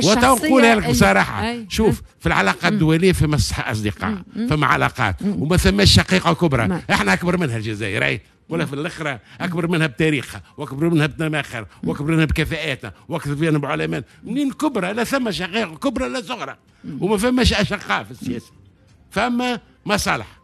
وتنقولها لك بصراحه شوف في العلاقه الدوليه فما اصدقاء فما علاقات وما ثماش شقيقه كبرى احنا اكبر منها الجزائر أي. ولا في الاخرى اكبر منها بتاريخها واكبر منها بتماخر واكبر منها بكفاءاتها وأكثر منها بعلماء منين كبرى لا ثم شقيقة كبرى لا صغرى وما فماش اشقاء في السياسه فما مصالح